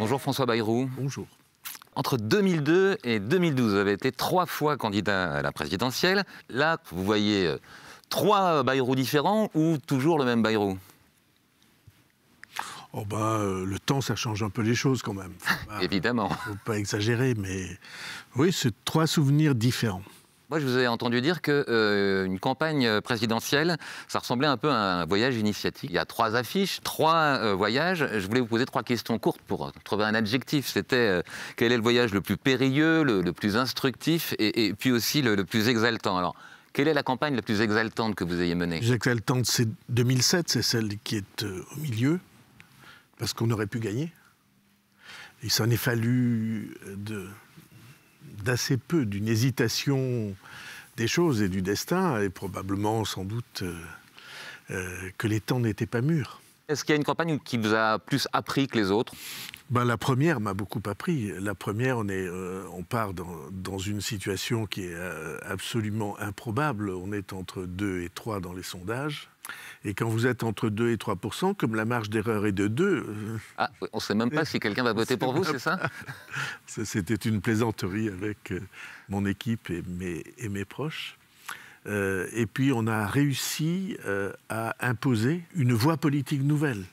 Bonjour François Bayrou. Bonjour. Entre 2002 et 2012, vous avez été trois fois candidat à la présidentielle. Là, vous voyez euh, trois Bayrou différents ou toujours le même Bayrou Oh ben, euh, le temps, ça change un peu les choses quand même. Évidemment. Faut pas exagérer, mais oui, c'est trois souvenirs différents. Moi, je vous ai entendu dire que euh, une campagne présidentielle, ça ressemblait un peu à un voyage initiatique. Il y a trois affiches, trois euh, voyages. Je voulais vous poser trois questions courtes pour euh, trouver un adjectif. C'était quel est le voyage le plus périlleux, le, plus instructif et, puis aussi le, plus exaltant. Alors, quelle est la campagne la plus exaltante que vous ayez menée La plus exaltante, c'est 2007, c'est celle qui est au milieu, parce qu'on aurait pu gagner. Il s'en est fallu de d'assez peu, d'une hésitation des choses et du destin, et probablement, sans doute, euh, euh, que les temps n'étaient pas mûrs. Est-ce qu'il y a une campagne qui vous a plus appris que les autres ben, La première m'a beaucoup appris. La première, on, est, euh, on part dans, dans, une situation qui est absolument improbable. On est entre deux et trois dans les sondages. Et quand vous êtes entre 2 et 3 comme la marge d'erreur est de 2. Euh, ah, on ne sait même pas si quelqu'un va voter pour vous, c'est ça C'était une plaisanterie avec euh, mon équipe et mes, proches. Euh, et puis on a réussi à imposer une voie politique nouvelle.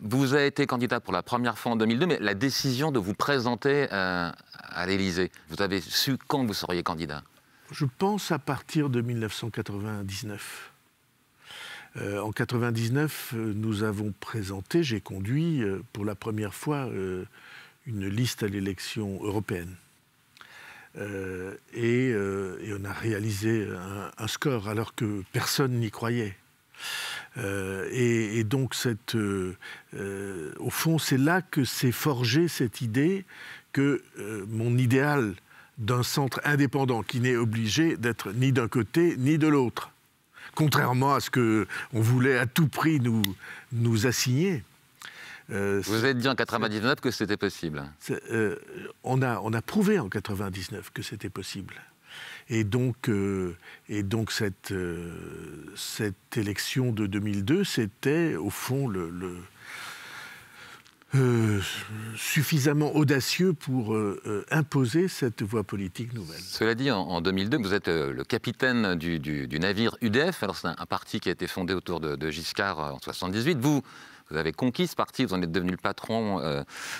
Vous avez été candidat pour la première fois en 2002, mais la décision de vous présenter à l'Élysée, vous avez su quand vous seriez candidat Je pense à partir de 1999. Euh, en 1999, euh, nous avons présenté, j'ai conduit euh, pour la première fois une liste à l'élection européenne. et, on a réalisé un, score alors que personne n'y croyait. et, donc, cette, au fond, c'est là que s'est forgée cette idée que mon idéal d'un centre indépendant qui n'est obligé d'être ni d'un côté ni de l'autre, contrairement à ce qu'on voulait à tout prix nous, nous assigner. Euh, Vous avez dit en 99 que c'était possible. Euh, on, a, on a prouvé en 99 que c'était possible. Et donc, euh, et donc cette, cette élection de 2002, c'était au fond le euh, suffisamment audacieux pour euh, euh, imposer cette voie politique nouvelle. Cela dit, en, 2002, vous êtes le capitaine du, navire UDF. Alors c'est un, parti qui a été fondé autour de, Giscard en 78. Vous, vous avez conquis ce parti, vous en êtes devenu le patron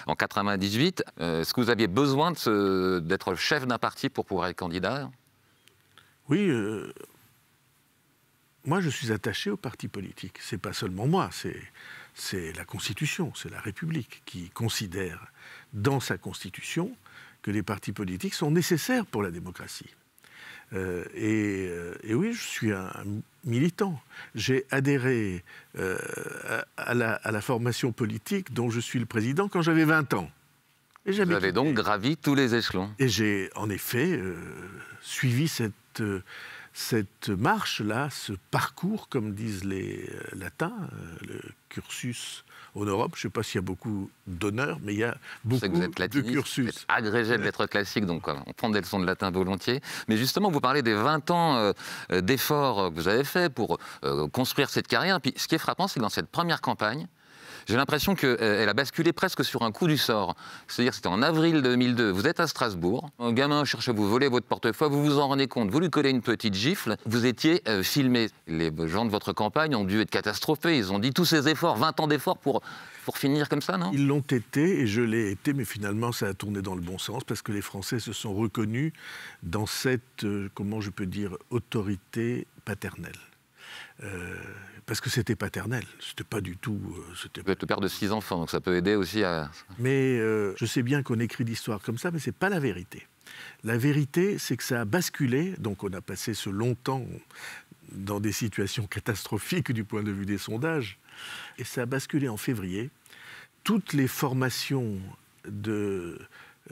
en 98. Est-ce que vous aviez besoin d'être chef d'un parti pour pouvoir être candidat Oui. moi, je suis attaché au parti politique. C'est pas seulement moi, c'est c'est la Constitution, c'est la République qui considère dans sa Constitution que les partis politiques sont nécessaires pour la démocratie. Euh, euh, et, oui, je suis un, militant. J'ai adhéré euh, à, la, formation politique dont je suis le président quand j'avais 20 ans. Et Vous avez donc gravi tous les échelons. Et j'ai en effet suivi cette cette marche-là, ce parcours, comme disent les euh, latins, euh, le cursus en Europe, je ne sais pas s'il y a beaucoup d'honneur, mais il y a beaucoup de cursus. Vous êtes agrégé de lettres classiques, donc on prend des leçons de latin volontiers. Mais justement, vous parlez des 20 ans euh, d'efforts que vous avez faits pour construire cette carrière. Puis ce qui est frappant, c'est que dans cette première campagne, j'ai l'impression qu'elle euh, a basculé presque sur un coup du sort. C'est-à-dire, c'était en avril 2002, vous êtes à Strasbourg, un gamin cherche à vous voler votre portefeuille, vous vous en rendez compte, vous lui collez une petite gifle, vous étiez euh, filmé. Les gens de votre campagne ont dû être catastrophés, ils ont dit tous ces efforts, 20 ans d'efforts pour pour finir comme ça, non Ils l'ont été et je l'ai été, mais finalement ça a tourné dans le bon sens parce que les Français se sont reconnus dans cette, euh, comment je peux dire, autorité paternelle parce que c'était paternel. C'était pas du tout. Euh, c'était... Vous êtes le père de six enfants, donc ça peut aider aussi à. Mais euh, je sais bien qu'on écrit l'histoire comme ça, mais c'est pas la vérité. La vérité, c'est que ça a basculé. Donc on a passé ce long temps dans des situations catastrophiques du point de vue des sondages, et ça a basculé en février. Toutes les formations de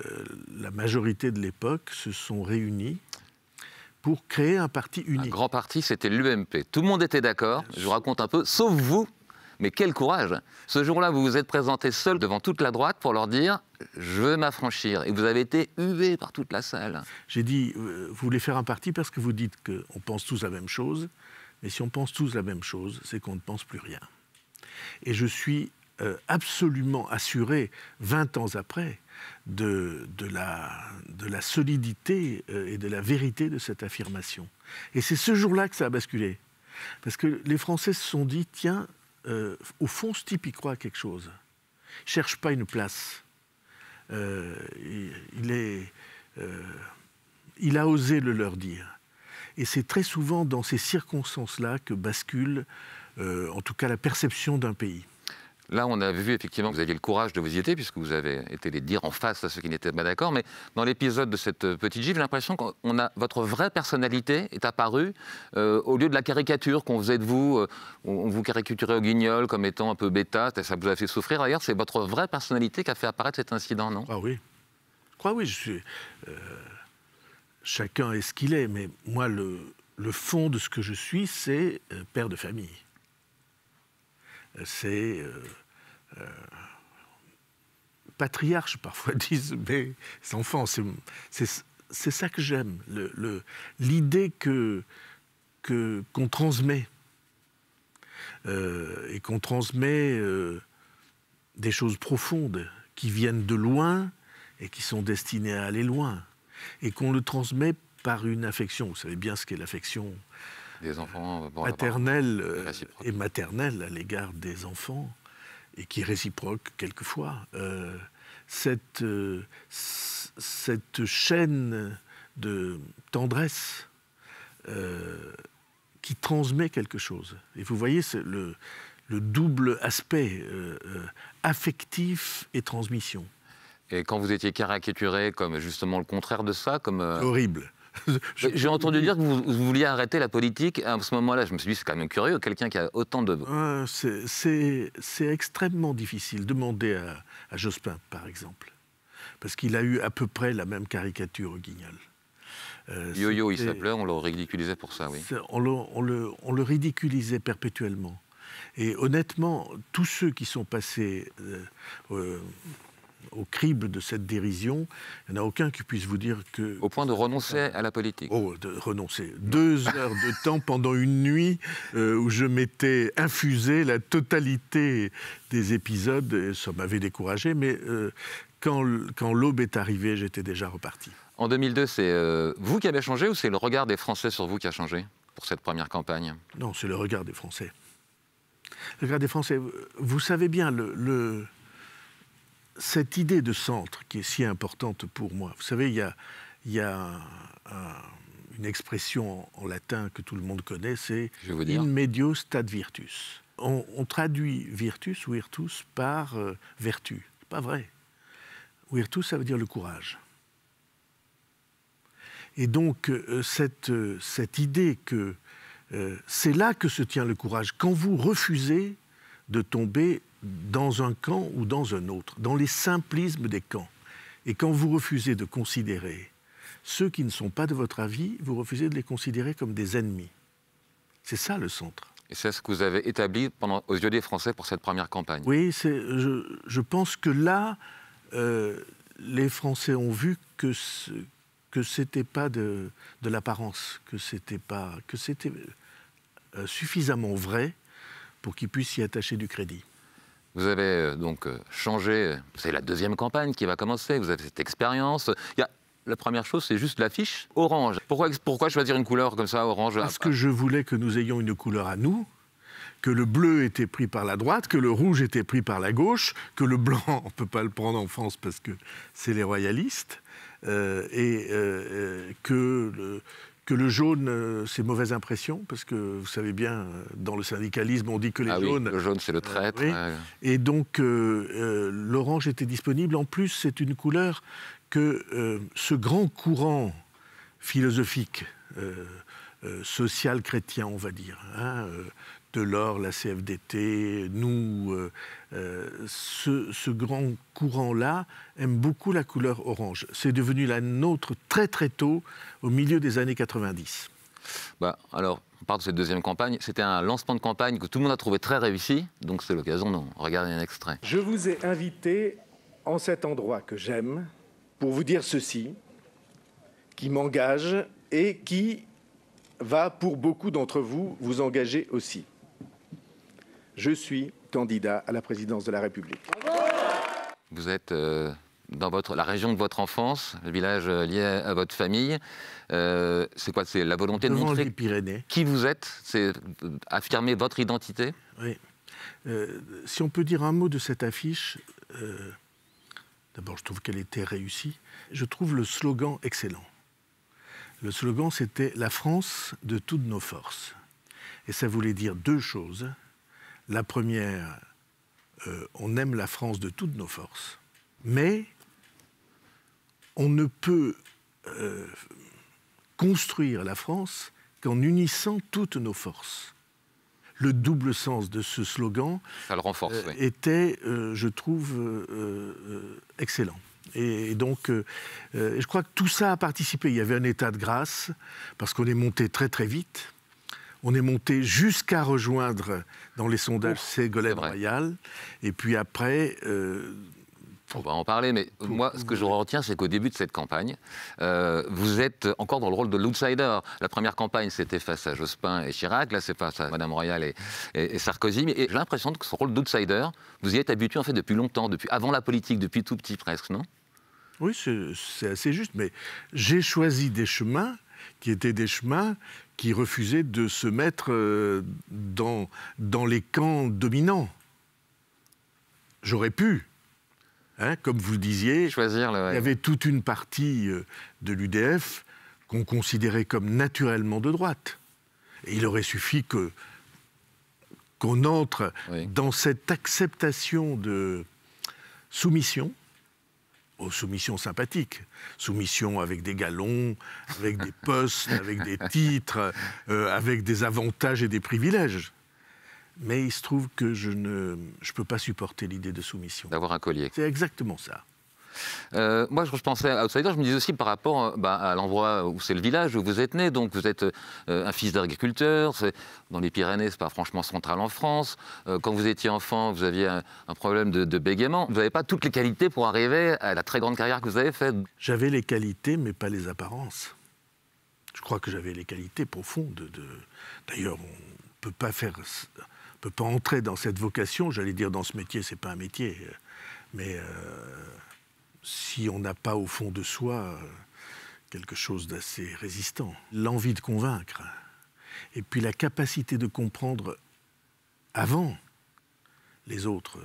euh, la majorité de l'époque se sont réunies pour créer un parti unique. Un grand parti, c'était l'UMP. Tout le monde était d'accord, je vous raconte un peu, sauf vous. Mais quel courage Ce jour-là, vous vous êtes présenté seul devant toute la droite pour leur dire « je veux m'affranchir ». Et vous avez été hué par toute la salle. J'ai dit euh, vous voulez faire un parti parce que vous dites qu'on pense tous la même chose. Mais si on pense tous la même chose, c'est qu'on ne pense plus rien. Et je suis euh, absolument assuré, 20 ans après, de, la, de la solidité euh, et de la vérité de cette affirmation. Et c'est ce jour-là que ça a basculé. Parce que les Français se sont dit, tiens, euh, au fond, ce type, il croit à quelque chose. Il cherche pas une place. Euh, il, est, il a osé le leur dire. Et c'est très souvent dans ces circonstances-là que bascule, en tout cas, la perception d'un pays. Là, on a vu effectivement que vous aviez le courage de vous y aider, puisque vous avez été les dire en face à ceux qui n'étaient pas d'accord. Mais dans l'épisode de cette euh, petite gifle, j'ai l'impression que votre vraie personnalité est apparue euh, au lieu de la caricature qu'on faisait de vous. Euh, on vous caricaturait au guignol comme étant un peu bêta, ça vous a fait souffrir. D'ailleurs, c'est votre vraie personnalité qui a fait apparaître cet incident, non Ah oui. Quoi, oui, je suis. chacun est ce qu'il est, mais moi, le, fond de ce que je suis, c'est père de famille c'est euh, patriarches parfois disent, mais enfants, c'est ça que j'aime, l'idée que que qu'on transmet. Euh, et qu'on transmet euh, des choses profondes qui viennent de loin et qui sont destinées à aller loin. Et qu'on le transmet par une affection. Vous savez bien ce qu'est l'affection des paternelle et maternelle à l'égard des enfants et qui est réciproque quelquefois. Euh, cette, euh, cette chaîne de tendresse euh, qui transmet quelque chose. Et vous voyez le, le, double aspect affectif et transmission. Et quand vous étiez caricaturé comme justement le contraire de ça, comme... Horrible. J'ai entendu dire que vous, vouliez arrêter la politique à ce moment-là. Je me suis dit, c'est quand même curieux, quelqu'un qui a autant de... c'est extrêmement difficile. Demandez à, Jospin, par exemple, parce qu'il a eu à peu près la même caricature au Guignol. Euh, Yo-Yo, il s'appelait, on le ridiculisait pour ça, oui. On le, ridiculisait perpétuellement. Et honnêtement, tous ceux qui sont passés euh, au crible de cette dérision, il n'y en a aucun qui puisse vous dire que... Au point de renoncer à la politique. Oh, de renoncer. Deux heures de temps pendant une nuit euh, où je m'étais infusé la totalité des épisodes, ça m'avait découragé, mais euh, quand, l'aube est arrivée, j'étais déjà reparti. En 2002, c'est euh, vous qui avez changé ou c'est le regard des Français sur vous qui a changé pour cette première campagne Non, c'est le regard des Français. Le regard des Français, vous savez bien, le cette idée de centre qui est si importante pour moi, vous savez, il y a, une expression en, latin que tout le monde connaît, c'est in medio stat virtus. On, traduit virtus ou virtus par euh, vertu. pas vrai. Virtus, ça veut dire le courage. Et donc, euh, euh, cette, idée que c'est là que se tient le courage, quand vous refusez de tomber dans un camp ou dans un autre, dans les simplismes des camps. Et quand vous refusez de considérer ceux qui ne sont pas de votre avis, vous refusez de les considérer comme des ennemis. C'est ça le centre. Et c'est ce que vous avez établi pendant, aux yeux des Français pour cette première campagne. Oui, je, pense que là, euh, les Français ont vu que ce que c'était pas de, l'apparence, que c'était pas que c'était euh, suffisamment vrai pour qu'ils puissent y attacher du crédit. Vous avez euh, donc euh, changé, euh, c'est la deuxième campagne qui va commencer, vous avez cette expérience. Il y la première chose, c'est juste l'affiche orange. Pourquoi, pourquoi choisir une couleur comme ça, orange Parce que je voulais que nous ayons une couleur à nous, que le bleu était pris par la droite, que le rouge était pris par la gauche, que le blanc, on ne peut pas le prendre en France parce que c'est les royalistes, et que le, que le jaune, euh, c'est mauvaise impression, parce que vous savez bien, euh, dans le syndicalisme, on dit que les ah jaune... le jaune, c'est le euh, traître. Et donc, l'orange était disponible. En plus, c'est une couleur que ce grand courant philosophique, social chrétien, on va dire, hein, l'or, la CFDT, nous, euh, euh, ce, grand courant-là aime beaucoup la couleur orange. C'est devenu la nôtre très très tôt, au milieu des années 90. Bah, alors, on part de cette deuxième campagne. C'était un lancement de campagne que tout le monde a trouvé très réussi, donc c'est l'occasion non, regarder un extrait. Je vous ai invité en cet endroit que j'aime pour vous dire ceci, qui m'engage et qui va, pour beaucoup d'entre vous, vous engager aussi je suis candidat à la présidence de la République. Vous êtes euh, dans votre, la région de votre enfance, le village euh, lié à votre famille. Euh, c'est quoi C'est la volonté de montrer qui vous êtes C'est affirmer votre identité Oui. si on peut dire un mot de cette affiche, d'abord je trouve qu'elle était réussie. Je trouve le slogan excellent. Le slogan c'était La France de toutes nos forces. Et ça voulait dire deux choses. La première, euh, on aime la France de toutes nos forces, mais on ne peut euh, construire la France qu'en unissant toutes nos forces. Le double sens de ce slogan euh, était, je trouve, excellent. Et, donc, je crois que tout ça a participé. Il y avait un état de grâce, parce qu'on est monté très très vite. On est monté jusqu'à rejoindre dans les sondages Ségolène Royal. Et puis après. Euh, on va en parler, mais moi, ce que je retiens, c'est qu'au début de cette campagne, euh, vous êtes encore dans le rôle de l'outsider. La première campagne, c'était face à Jospin et Chirac, là, c'est face à Madame Royal et, et, et Sarkozy. Mais j'ai l'impression que ce rôle d'outsider, vous y êtes habitué en fait depuis longtemps, depuis avant la politique, depuis tout petit presque, non Oui, c'est assez juste, mais j'ai choisi des chemins qui étaient des chemins qui refusaient de se mettre euh, dans, dans les camps dominants. J'aurais pu, hein, comme vous le disiez, Choisir il y avait toute une partie euh, de l'UDF qu'on considérait comme naturellement de droite. Et il aurait suffi que qu'on entre dans cette acceptation de soumission aux soumissions sympathiques. Soumissions avec des galons, avec des postes, avec des titres, euh, avec des avantages et des privilèges. Mais il se trouve que je ne je peux pas supporter l'idée de soumission. D'avoir un collier. C'est exactement ça. Euh, moi, je pensais à Outsider, je me disais aussi par rapport euh, bah, à l'endroit où c'est le village, où vous êtes né. Donc, vous êtes euh, un fils d'agriculteur, dans les Pyrénées, c'est pas franchement central en France. Euh, quand vous étiez enfant, vous aviez un, problème de, bégaiement. Vous n'avez pas toutes les qualités pour arriver à la très grande carrière que vous avez faite. J'avais les qualités, mais pas les apparences. Je crois que j'avais les qualités profondes. D'ailleurs, on ne peut pas faire peut pas entrer dans cette vocation, j'allais dire dans ce métier, c'est pas un métier, mais si on n'a pas au fond de soi euh, quelque chose d'assez résistant. L'envie de convaincre, et puis la capacité de comprendre avant les autres.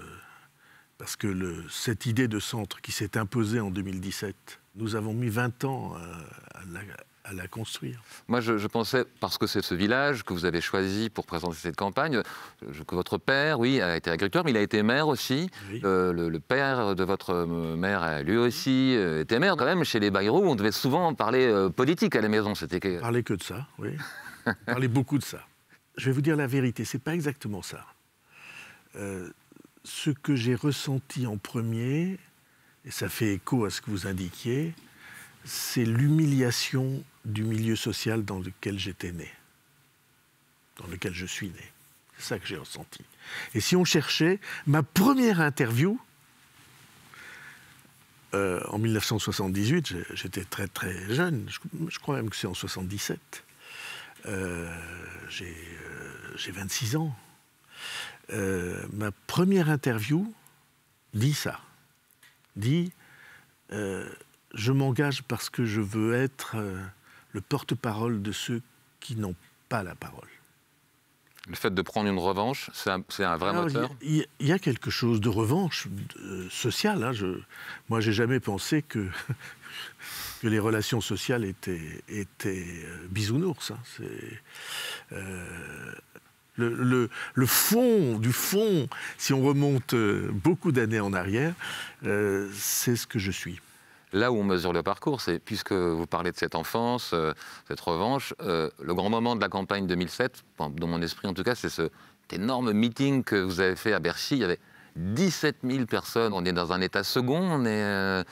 Parce que cette idée de centre qui s'est imposée en 2017, nous avons mis 20 ans à, euh, à, la, à la construire. Moi, je, pensais, parce que c'est ce village que vous avez choisi pour présenter cette campagne, que votre père, oui, a été agriculteur, mais il a été maire aussi. le, père de votre euh, mère lui aussi euh, était maire. Quand même, chez les Bayrou, on devait souvent parler euh, politique à la maison. C'était Parler que de ça, oui. parler beaucoup de ça. Je vais vous dire la vérité, c'est pas exactement ça. ce que j'ai ressenti en premier, et ça fait écho à ce que vous indiquiez, c'est l'humiliation du milieu social dans lequel j'étais né, dans lequel je suis né. C'est ça que j'ai ressenti. Et si on cherchait, ma première interview, euh, en 1978, j'étais très très jeune, je, crois même que c'est en 77, euh, j'ai 26 euh, ans. ma première interview dit ça, dit je m'engage parce que je veux être euh, le porte-parole de ceux qui n'ont pas la parole. Le fait de prendre une revanche, c'est un, un, vrai moteur Il y, a quelque chose de revanche social. Euh, sociale. Hein, je, moi, j'ai jamais pensé que, les relations sociales étaient, étaient euh, bisounours. Hein, le, le, fond du fond, si on remonte beaucoup d'années en arrière, c'est ce que je suis là où on mesure le parcours, c'est puisque vous parlez de cette enfance, euh, cette revanche, euh, le grand moment de la campagne 2007, dans mon esprit en tout cas, c'est cet énorme meeting que vous avez fait à Bercy. Il y avait 17 000 personnes, on est dans un état second, on euh,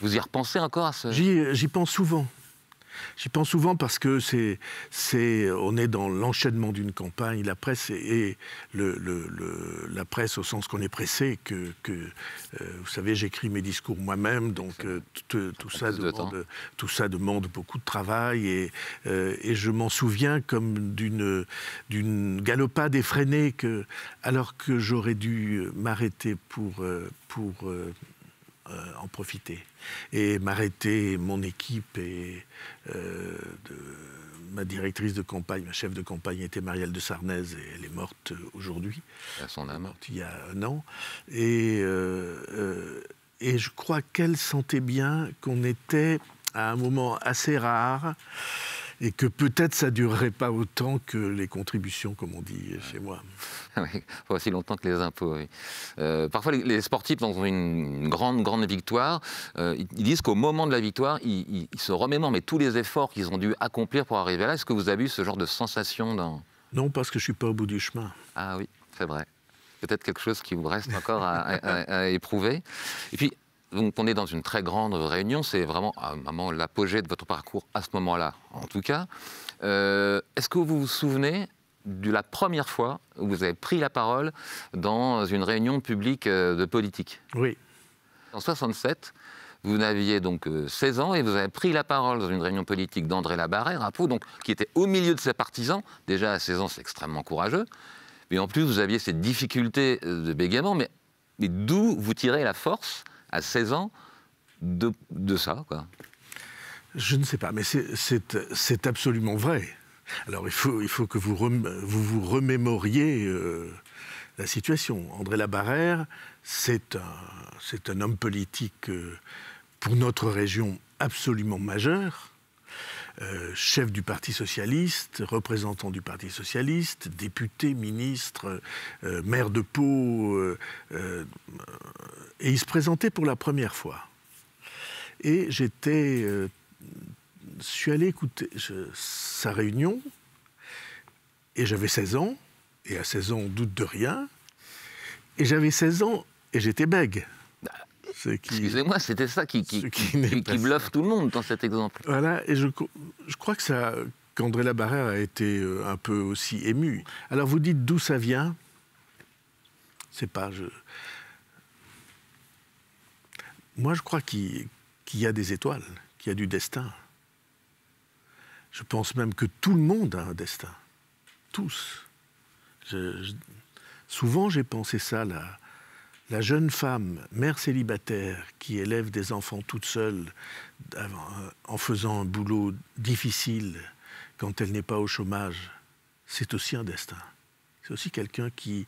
vous y repensez encore à ce... J'y pense souvent, J'y pense souvent parce que c'est, c'est, on est dans l'enchaînement d'une campagne. La presse et, le, la presse au sens qu'on est pressé. Que, euh, vous savez, j'écris mes discours moi-même, donc euh, euh, tout, ça demande, tout, ça demande, beaucoup de travail et, et je m'en souviens comme d'une, d'une galopade effrénée que, alors que j'aurais dû m'arrêter pour pour euh, en profiter et m'arrêter mon équipe et euh, ma directrice de campagne, ma chef de campagne était Marielle de Sarnez et elle est morte euh, aujourd'hui. À est morte. Il y a un an. Et, et je crois qu'elle sentait bien qu'on était à un moment assez rare et que peut-être ça ne durerait pas autant que les contributions, comme on dit chez moi. Ah oui, aussi longtemps que les impôts. Oui. Euh, parfois, les, quand sportifs, ont une grande, grande victoire, euh, ils disent qu'au moment de la victoire, ils, ils se remémorent mais tous les efforts qu'ils ont dû accomplir pour arriver là. Est-ce que vous avez eu ce genre de sensation dans... Non, parce que je suis pas au bout du chemin. Ah oui, c'est vrai peut-être quelque chose qui vous reste encore à, à, éprouver. Et puis, donc on est dans une très grande réunion, c'est ah, vraiment l'apogée de votre parcours à ce moment-là, en tout cas. Euh, est-ce que vous vous souvenez de la première fois où vous avez pris la parole dans une réunion publique euh, de politique Oui. En 67, vous n'aviez donc 16 euh, ans et vous avez pris la parole dans une réunion politique d'André Labarre à donc, qui était au milieu de ses partisans. Déjà à 16 ans, c'est extrêmement courageux. Mais en plus, vous aviez cette difficulté de bégaiement. mais d'où vous tirez la force à 16 ans de, ça quoi. Je ne sais pas, mais c'est absolument vrai. Alors il faut, que vous, vous, remémoriez euh, la situation. André Labarrère, c'est un, homme politique euh, pour notre région absolument majeur euh, chef du Parti socialiste, représentant du Parti socialiste, député, ministre, euh, maire de Pau, euh, et il se présentait pour la première fois. Et j'étais, je suis allé écouter sa réunion, et j'avais 16 ans, et à 16 ans on doute de rien, et j'avais 16 ans et j'étais bègue. Excusez-moi, c'était ça qui, qui, bluffe tout le monde dans cet exemple. Voilà, et je, crois que ça, qu'André Labarère a été euh, un peu aussi ému. Alors vous dites d'où ça vient C'est pas. Moi, je crois qu'il y a des étoiles, qu'il y a du destin. Je pense même que tout le monde a un destin. Tous. Souvent, j'ai pensé ça, là la jeune femme, mère célibataire, qui élève des enfants toute seule euh, en faisant un boulot difficile quand elle n'est pas au chômage, c'est aussi un destin. C'est aussi quelqu'un qui,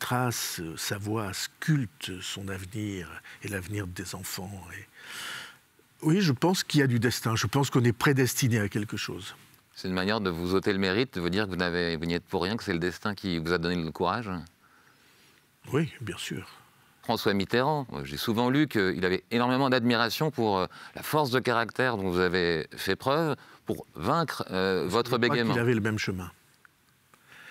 trace sa voie, sculpte son avenir et l'avenir des enfants. Et... Oui, je pense qu'il y a du destin. Je pense qu'on est prédestiné à quelque chose. C'est une manière de vous ôter le mérite, de vous dire que vous n'y êtes pour rien, que c'est le destin qui vous a donné le courage oui, bien sûr. François Mitterrand, euh, j'ai souvent lu qu'il avait énormément d'admiration pour euh, la force de caractère dont vous avez fait preuve pour vaincre euh, votre bégaiement. Il avait le même chemin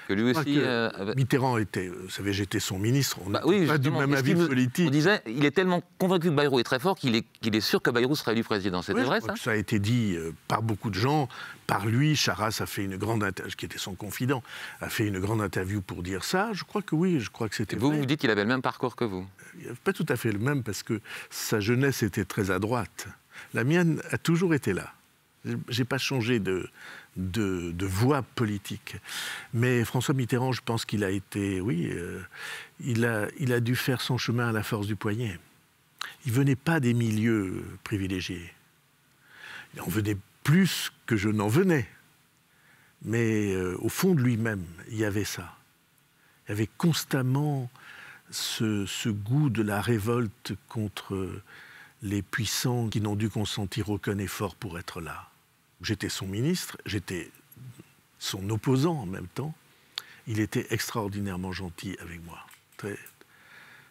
que lui euh, Mitterrand était, euh, vous savez, j'étais son ministre. On a bah pas du même avis politique. On disait, il est tellement convaincu que Bayrou est très fort qu'il est, sûr que Bayrou sera élu président. C'était vrai, ça Ça a été dit euh, par beaucoup de gens. Par lui, Charras a fait une grande interview, qui était son confident, a fait une grande interview pour dire ça. Je crois que oui, je crois que c'était. Vous, vous dites qu'il avait le même parcours que vous Pas tout à fait le même, parce que sa jeunesse était très à droite. La mienne a toujours été là n'ai pas changé de, voie politique. Mais François Mitterrand, je pense qu'il a été, oui, euh, il, a, dû faire son chemin à la force du poignet. Il venait pas des milieux privilégiés. Il en venait plus que je n'en venais. Mais euh, au fond de lui-même, il y avait ça. Il y avait constamment ce goût de la révolte contre les puissants qui n'ont dû consentir aucun effort pour être là. J'étais son ministre, j'étais son opposant en même temps. Il était extraordinairement gentil avec moi.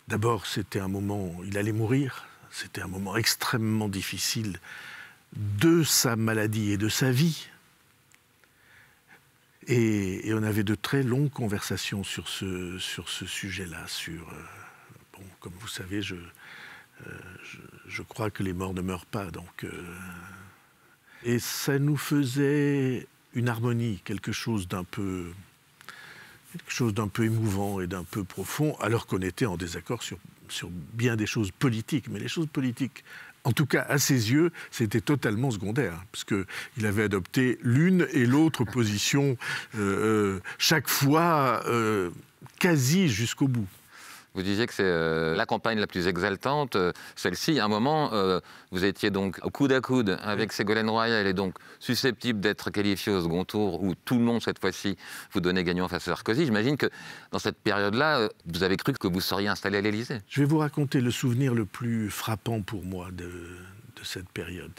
D'abord, c'était un moment, il allait mourir, c'était un moment extrêmement difficile de sa maladie et de sa vie. Et, on avait de très longues conversations sur ce, sujet-là. Sur, euh, bon, comme vous savez, euh, je, crois que les morts ne meurent pas, donc euh, et ça nous faisait une harmonie, quelque chose d'un peu chose d'un peu émouvant et d'un peu profond, alors qu'on était en désaccord sur, sur bien des choses politiques. Mais les choses politiques, en tout cas à ses yeux, c'était totalement secondaire, puisqu'il parce avait adopté l'une et l'autre position, euh, euh, chaque fois euh, quasi jusqu'au bout. Vous disiez que c'est euh, la campagne la plus exaltante, euh, celle-ci. À un moment, euh, vous étiez donc au coude à coude avec Ségolène Royal et donc susceptible d'être qualifié au second tour où tout le monde, cette fois-ci, vous donnait gagnant face à Sarkozy. J'imagine que dans cette période-là, vous avez cru que vous seriez installé à l'Élysée. Je vais vous raconter le souvenir le plus frappant pour moi de cette période.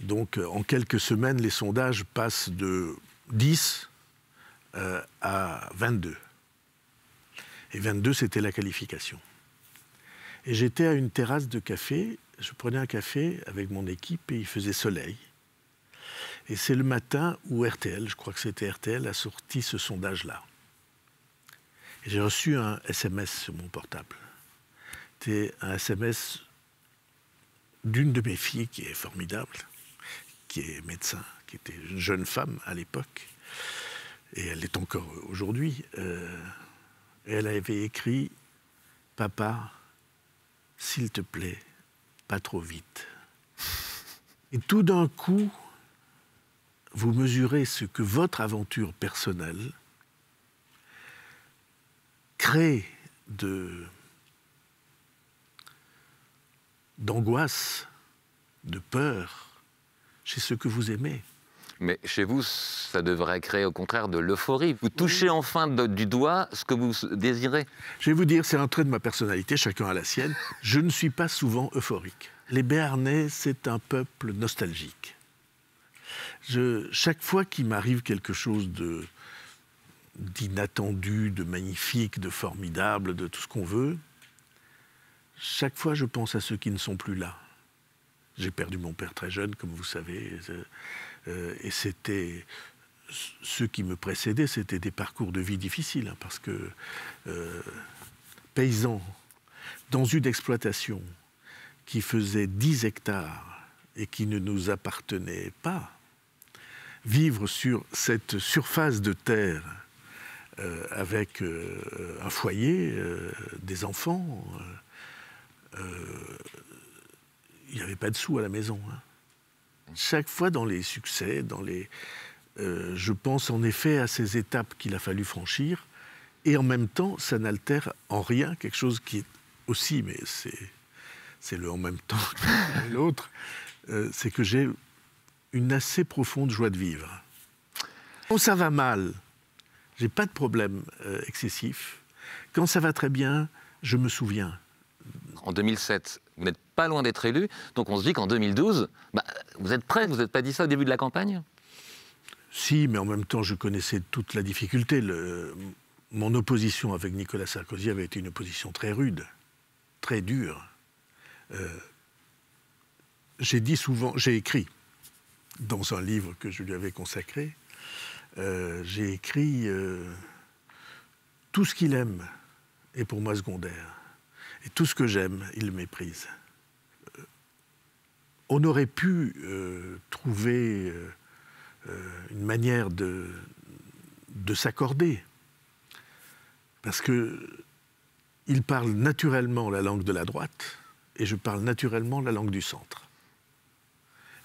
Donc, en quelques semaines, les sondages passent de 10 à 22. Et 22, c'était la qualification. Et j'étais à une terrasse de café, je prenais un café avec mon équipe et il faisait soleil. Et c'est le matin où RTL, je crois que c'était RTL, a sorti ce sondage-là. J'ai reçu un SMS sur mon portable. C'était un SMS d'une de mes filles qui est formidable, qui est médecin, qui était une jeune femme à l'époque, et elle l'est encore aujourd'hui. Euh, elle avait écrit Papa, s'il te plaît, pas trop vite. Et tout d'un coup, vous mesurez ce que votre aventure personnelle crée de d'angoisse, de peur chez ceux que vous aimez. Mais chez vous, ça devrait créer au contraire de l'euphorie. Vous touchez enfin du doigt ce que vous désirez. Je vais vous dire, c'est un trait de ma personnalité, chacun a la sienne. Je ne suis pas souvent euphorique. Les Béarnais, c'est un peuple nostalgique. Je, chaque fois qu'il m'arrive quelque chose d'inattendu, de magnifique, de formidable, de tout ce qu'on veut, chaque fois je pense à ceux qui ne sont plus là. J'ai perdu mon père très jeune, comme vous savez. Euh, euh, et c'était ceux qui me précédaient, c'était des parcours de vie difficiles, hein, parce que euh, paysans, dans une exploitation qui faisait 10 hectares et qui ne nous appartenait pas, vivre sur cette surface de terre euh, avec un foyer, des enfants, il n'y avait pas de sous à la maison. Hein chaque fois dans les succès, dans les, euh, je pense en effet à ces étapes qu'il a fallu franchir, et en même temps, ça n'altère en rien quelque chose qui est aussi, mais c'est le en même temps que l'autre, euh, c'est que j'ai une assez profonde joie de vivre. Quand ça va mal, j'ai pas de problème euh, excessif. Quand ça va très bien, je me souviens en 2007, vous n'êtes pas loin d'être élu. Donc on se dit qu'en 2012, bah, vous êtes prêt, vous n'êtes pas dit ça au début de la campagne Si, mais en même temps, je connaissais toute la difficulté. Mon opposition avec Nicolas Sarkozy avait été une opposition très rude, très dure. Euh, j'ai dit souvent, j'ai écrit dans un livre que je lui avais consacré, euh, j'ai écrit euh, Tout ce qu'il aime est pour moi secondaire. Et tout ce que j'aime, il méprise. Euh, on aurait pu euh, trouver euh, une manière de, de s'accorder. Parce que il parle naturellement la langue de la droite et je parle naturellement la langue du centre.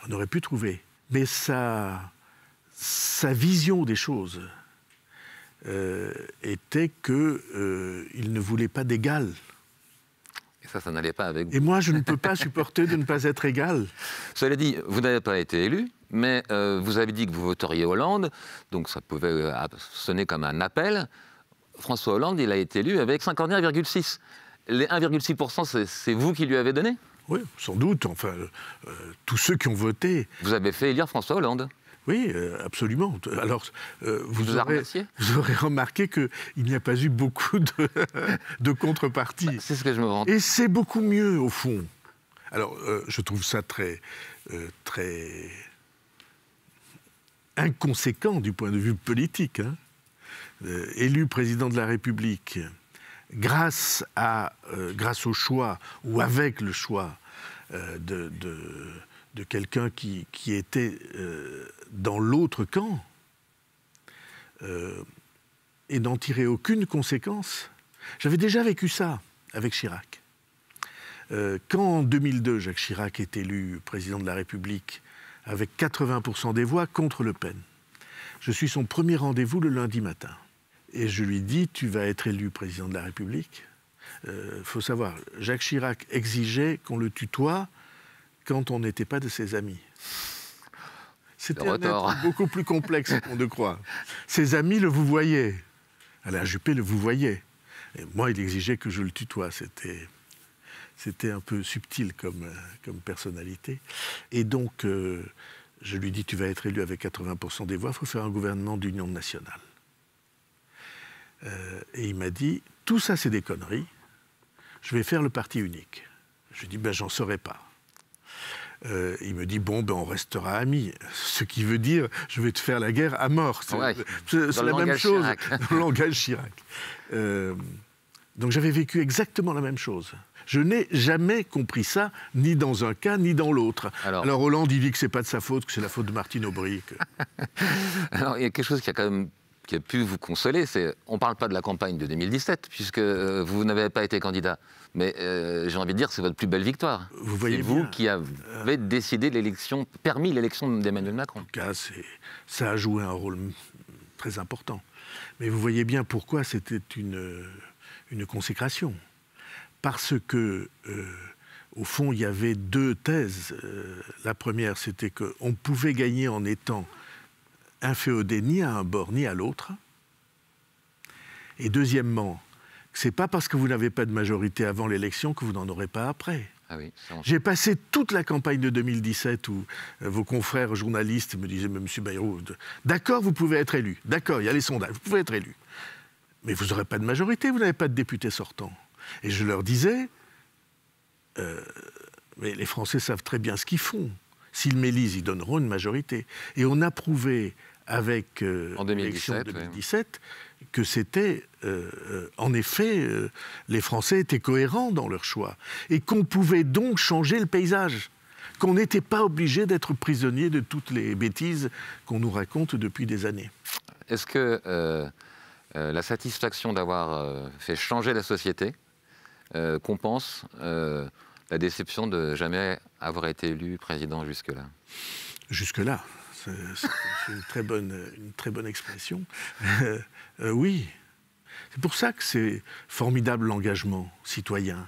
On aurait pu trouver. Mais sa, sa vision des choses était qu'il ne voulait pas d'égal ça, ça n'allait pas avec vous. Et moi, je ne peux pas supporter de ne pas être égal. Cela dit, vous n'avez pas été élu, mais euh, vous avez dit que vous voteriez Hollande, donc ça pouvait euh, sonner comme un appel. François Hollande, il a été élu avec 51,6. Les 1,6%, c'est vous qui lui avez donné Oui, sans doute. Enfin, euh, tous ceux qui ont voté. Vous avez fait élire François Hollande oui, euh, absolument. Alors, euh, vous, aurez, remarqué qu'il n'y a pas eu beaucoup de, de contrepartie. Bah, c'est ce que je me rends. Et c'est beaucoup mieux, au fond. Alors, euh, je trouve ça très, très inconséquent du point de vue politique. Hein. élu président de la République, grâce, à, grâce au choix ou avec le choix de de quelqu'un qui, était euh, dans l'autre camp euh, et n'en tirer aucune conséquence. J'avais déjà vécu ça avec Chirac. Euh, quand en 2002, Jacques Chirac est élu président de la République avec 80% des voix contre Le Pen, je suis son premier rendez-vous le lundi matin. Et je lui dis, tu vas être élu président de la République. Il faut savoir, Jacques Chirac exigeait qu'on le tutoie quand on n'était pas de ses amis. C'était un être beaucoup plus complexe qu'on ne croit. Ses amis le vous voyaient. Alain Juppé le vous voyait. Et moi, il exigeait que je le tutoie. C'était c'était un peu subtil comme, comme personnalité. Et donc, euh, je lui dis, tu vas être élu avec 80% des voix, il faut faire un gouvernement d'union nationale. Euh, et il m'a dit, tout ça c'est des conneries, je vais faire le parti unique. Je lui dis, ben j'en saurais pas. Euh, il me dit bon, ben on restera amis. Ce qui veut dire, je vais te faire la guerre à mort. C'est la même chose le langage Chirac. Euh, donc j'avais vécu exactement la même chose. Je n'ai jamais compris ça, ni dans un cas, ni dans l'autre. Alors, Hollande, il dit que ce n'est pas de sa faute, que c'est la faute de Martine Aubry. Alors, il y a quelque chose qui a quand même qui a pu vous consoler, c'est on ne parle pas de la campagne de 2017, puisque euh, vous n'avez pas été candidat. Mais euh, j'ai envie de dire, c'est votre plus belle victoire. Vous voyez vous qui avez euh. décidé l'élection, permis l'élection d'Emmanuel Macron. En tout cas, ça a joué un rôle très important. Mais vous voyez bien pourquoi c'était une, consécration. Parce que, au fond, il y avait deux thèses. la première, c'était qu'on pouvait gagner en étant inféodé ni à un bord ni à l'autre. Et deuxièmement, c'est pas parce que vous n'avez pas de majorité avant l'élection que vous n'en aurez pas après. Ah J'ai passé toute la campagne de 2017 où euh, vos confrères journalistes me disaient, M. Monsieur Bayrou, d'accord, vous pouvez être élu, d'accord, il y a les sondages, vous pouvez être élu, mais vous n'aurez pas de majorité, vous n'avez pas de député sortant. Et je leur disais, euh, mais les Français savent très bien ce qu'ils font. S'ils m'élisent, ils donneront une majorité. Et on a prouvé avec l'élection 2017, 2017 que c'était, euh, euh, en effet, euh, les Français étaient cohérents dans leur choix et qu'on pouvait donc changer le paysage, qu'on n'était pas obligé d'être prisonnier de toutes les bêtises qu'on nous raconte depuis des années. Est-ce que la satisfaction d'avoir fait changer la société compense la déception de jamais avoir été élu président jusque-là Jusque-là, euh, c'est une, très bonne, une très bonne expression. Euh, euh, oui, c'est pour ça que c'est formidable l'engagement citoyen,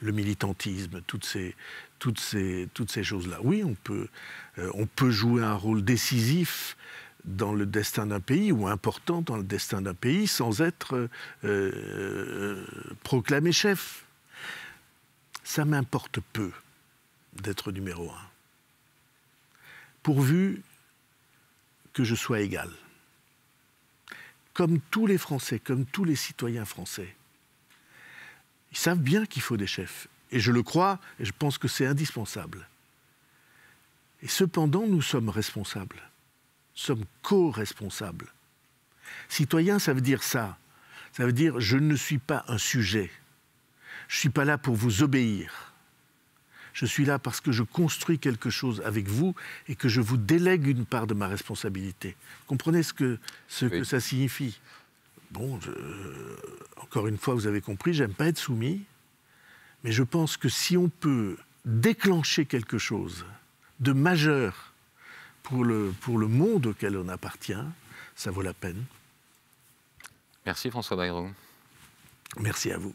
le militantisme, toutes ces, toutes ces, toutes ces choses-là. Oui, on peut, on peut jouer un rôle décisif dans le destin d'un pays ou important dans le destin d'un pays sans être proclamé chef. Ça m'importe peu d'être numéro un pourvu que je sois égal. Comme tous les Français, comme tous les citoyens français. Ils savent bien qu'il faut des chefs. Et je le crois, et je pense que c'est indispensable. Et cependant, nous sommes responsables. sommes co-responsables. Citoyen, ça veut dire ça. Ça veut dire je ne suis pas un sujet. Je ne suis pas là pour vous obéir. Je suis là parce que je construis quelque chose avec vous et que je vous délègue une part de ma responsabilité. Vous comprenez ce que, ce que ça signifie Bon, encore une fois, vous avez compris, j'aime pas être soumis, mais je pense que si on peut déclencher quelque chose de majeur pour le, pour le monde auquel on appartient, ça vaut la peine. Merci François Bayrou. Merci à vous.